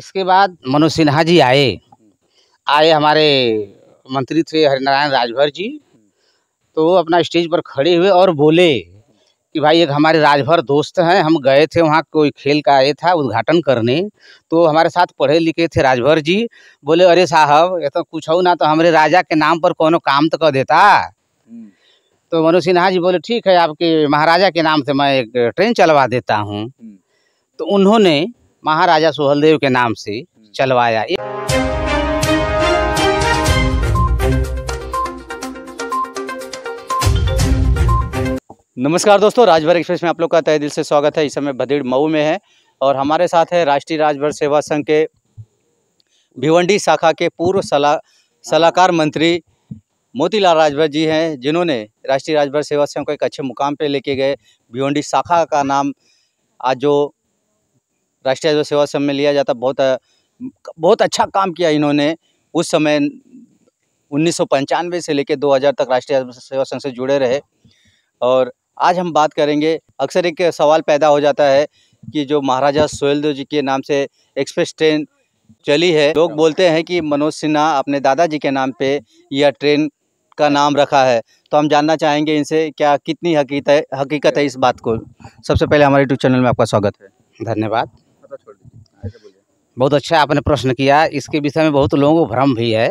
इसके बाद मनोज सिन्हा जी आए आए हमारे मंत्री थे हरिनारायण राजभर जी तो वो अपना स्टेज पर खड़े हुए और बोले कि भाई एक हमारे राजभर दोस्त हैं हम गए थे वहाँ कोई खेल का आए था उद्घाटन करने तो हमारे साथ पढ़े लिखे थे राजभर जी बोले अरे साहब ये तो कुछ हो ना तो हमारे राजा के नाम पर कोनो काम तो कर देता तो मनोज सिन्हा जी बोले ठीक है आपके महाराजा के नाम से मैं एक ट्रेन चलवा देता हूँ हम्म। तो उन्होंने महाराजा सुहलदेव के नाम से हम्म। चलवाया नमस्कार दोस्तों राजभर एक्सप्रेस में आप लोग का तय दिल से स्वागत है इस समय भदेड़ मऊ में है और हमारे साथ है राष्ट्रीय राजभर सेवा संघ के भिवंडी शाखा के पूर्व सलाह सलाहकार मंत्री मोतीलाल राजभर जी हैं जिन्होंने राष्ट्रीय राजभर सेवा संघ को एक अच्छे मुकाम पर लेके गए भिवंडी शाखा का नाम आज जो राष्ट्रीय जो सेवा संघ में लिया जाता बहुत बहुत अच्छा काम किया इन्होंने उस समय उन्नीस से लेकर 2000 तक राष्ट्रीय सेवा संघ से जुड़े रहे और आज हम बात करेंगे अक्सर एक सवाल पैदा हो जाता है कि जो महाराजा सोहेलदेव जी के नाम से एक्सप्रेस ट्रेन चली है लोग बोलते हैं कि मनोज सिन्हा अपने दादाजी के नाम पे यह ट्रेन का नाम रखा है तो हम जानना चाहेंगे इनसे क्या कितनी हकीकत है हकीकत है इस बात को सबसे पहले हमारे यूट्यूब चैनल में आपका स्वागत है धन्यवाद बहुत अच्छा आपने प्रश्न किया इसके विषय में बहुत लोगों को भ्रम भी है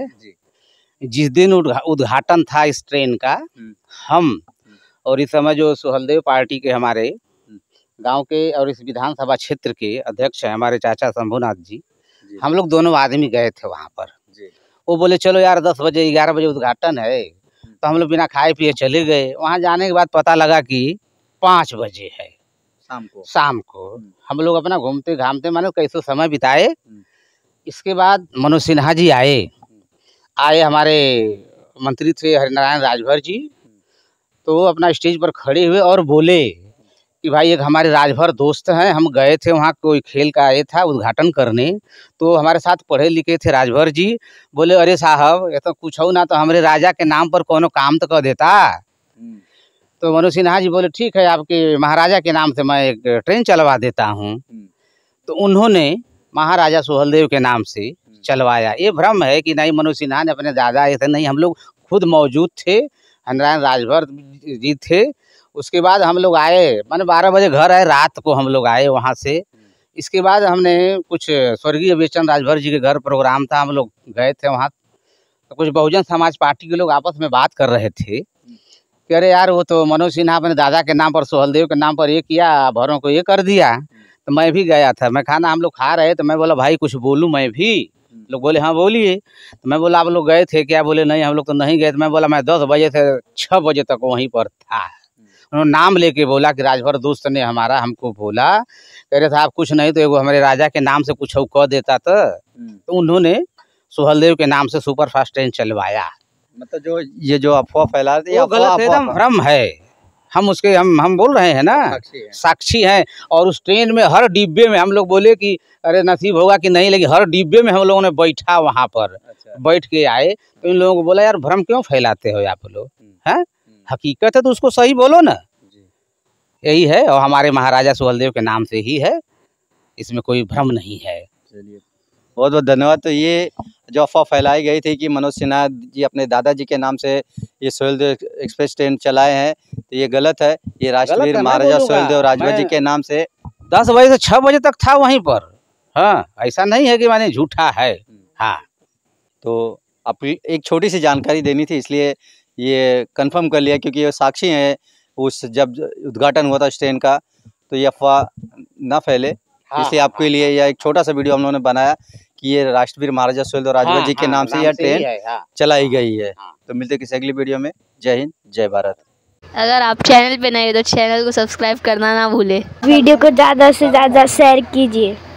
जिस दिन उद्घाटन था इस ट्रेन का हम्म। हम हम्म। और इस समय जो सुहलदेव पार्टी के हमारे हम्म। गांव के और इस विधानसभा क्षेत्र के अध्यक्ष हैं हमारे चाचा शंभुनाथ जी हम लोग दोनों आदमी गए थे वहाँ पर वो बोले चलो यार दस बजे ग्यारह बजे उद्घाटन है तो हम लोग बिना खाए पिए चले गए वहाँ जाने के बाद पता लगा कि पाँच बजे है शाम को शाम को हम्म। हम लोग अपना घूमते घामते मानो कैसे समय बिताए हम्म। इसके बाद मनोज सिन्हा जी आए हम्म। आए हमारे मंत्री थे हरिनारायण राजभर जी तो वो अपना स्टेज पर खड़े हुए और बोले कि भाई एक हमारे राजभर दोस्त हैं हम गए थे वहाँ कोई खेल का आए था उद्घाटन करने तो हमारे साथ पढ़े लिखे थे राजभर जी बोले अरे साहब ये तो कुछ हो ना तो हमारे राजा के नाम पर कोनो काम तो कर देता तो मनोज सिन्हा जी बोले ठीक है आपके महाराजा के नाम से मैं एक ट्रेन चलवा देता हूँ हम्म। तो उन्होंने महाराजा सोहलदेव के नाम से हम्म। चलवाया ये भ्रम है कि नहीं मनोज सिन्हा ने अपने दादा ऐसे थे नहीं हम लोग खुद मौजूद थे नारायण राजभर जी थे उसके बाद हम लोग आए मैंने बारह बजे घर आए रात को हम लोग आए वहाँ से हम्म। इसके बाद हमने कुछ स्वर्गीय बेचन राजभर जी के घर प्रोग्राम था हम लोग गए थे वहाँ तो कुछ बहुजन समाज पार्टी के लोग आपस में बात कर रहे थे कि अरे यार वो तो मनोज सिन्हा अपने दादा के नाम पर सोहलदेव के नाम पर ये किया भरों को ये कर दिया तो मैं भी गया था मैं खाना हम लोग खा रहे तो मैं बोला भाई कुछ बोलूँ मैं भी हम्म। लोग बोले हाँ बोलिए तो मैं बोला आप लोग गए थे क्या बोले नहीं हम लोग तो नहीं गए तो मैं बोला मैं दस बजे से छः बजे तक वहीं पर था हम्म। उन्होंने नाम लेके बोला कि राजभर दोस्त ने हमारा हमको बोला कह रहे था आप कुछ नहीं तो एगो हमारे राजा के नाम से कुछ कह देता तो, हम्म। तो उन्होंने सुहलदेव के नाम से सुपरफास्ट ट्रेन चलवाया मतलब जो ये जो अफवाह फैला रही है गलत एकदम भ्रम है हम उसके हम हम बोल रहे हैं ना साक्षी हैं है। और उस ट्रेन में हर डिब्बे में हम लोग बोले कि अरे नसीब होगा कि नहीं लेकिन हर डिब्बे में हम लोगों ने बैठा वहाँ पर अच्छा। बैठ के आए तो इन लोगों को बोला यार भ्रम क्यों फैलाते हो आप लोग हम्म। हैं हम्म। हकीकत है तो उसको सही बोलो ना यही है और हमारे महाराजा सुहलदेव के नाम से ही है इसमें कोई भ्रम नहीं है चलिए बहुत बहुत धन्यवाद तो ये जो अफवाह फैलाई गई थी कि मनोज सिन्हा जी अपने दादाजी के नाम से ये सोहेलदेव एक्सप्रेस ट्रेन चलाए हैं तो ये गलत है ये राष्ट्रवीर महाराजा सोहेलदेव राजभा जी के नाम से दस बजे से छः बजे तक था वहीं पर हाँ ऐसा नहीं है कि मैंने झूठा है हाँ तो आप एक छोटी सी जानकारी देनी थी इसलिए ये कंफर्म कर लिया क्योंकि ये साक्षी हैं उस जब उद्घाटन हुआ था उस ट्रेन का तो ये अफवाह ना फैले हाँ, इसलिए आपके लिए या एक छोटा सा वीडियो हम लोगों ने बनाया कि ये राष्ट्रवीर महाराजा सुहेलदेव राजभर हाँ, जी के हाँ, नाम से यह ट्रेन हाँ। चलाई गई है तो मिलते किसी अगली वीडियो में जय हिंद जय भारत अगर आप चैनल पे नए हो तो चैनल को सब्सक्राइब करना ना भूले वीडियो को ज़्यादा से ज़्यादा शेयर कीजिए